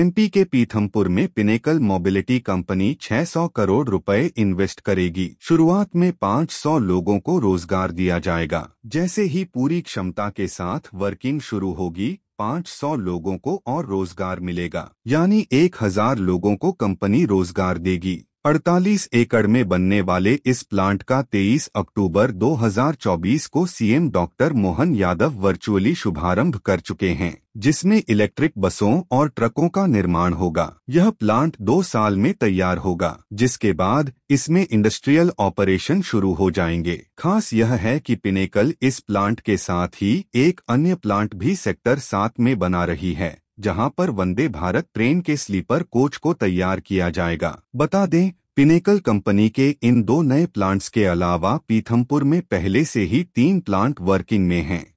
MP के पीथमपुर में pinnacle mobility company 600 crore रुपए इन्वेस्ट करेगी शुरुआत में 500 लोगों को रोजगार दिया जाएगा जैसे ही पूरी क्षमता के साथ वर्किंग शुरू होगी 500 लोगों को और रोजगार मिलेगा यानी 1000 लोगों को कंपनी रोजगार देगी 48 एकड़ में बनने वाले इस प्लांट का 23 अक्टूबर 2024 को CM doctor Mohan Yadav virtually शुभारंभ कर चुके हैं जिसमें इलेक्ट्रिक बसों और ट्रकों का निर्माण होगा यह प्लांट दो साल में तैयार होगा जिसके बाद इसमें इंडस्ट्रियल ऑपरेशन शुरू हो जाएंगे खास यह है कि पिनेकल इस प्लांट के साथ ही एक अन्य प्लांट भी सेक्टर सात में बना रही है जहां पर वंदे भारत ट्रेन के स्लीपर कोच को तैयार किया जाएगा बता दें पिनेकल कंपनी के इन दो नए प्लांट्स के अलावा पीथमपुर में पहले से ही तीन प्लांट वर्किंग में हैं